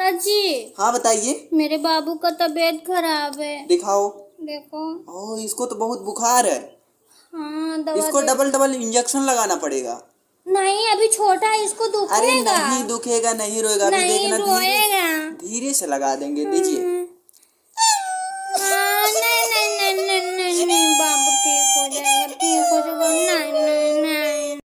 जी हाँ बताइए मेरे बाबू का तबीयत खराब है दिखाओ देखो ओ इसको तो बहुत बुखार है हाँ दवा इसको डबल डबल इंजेक्शन लगाना पड़ेगा नहीं अभी छोटा है इसको दुखेगा अरे नहीं दुखेगा नहीं रोएगा नहीं, देखना रोएगा धीरे से लगा देंगे दीजिए हम्म।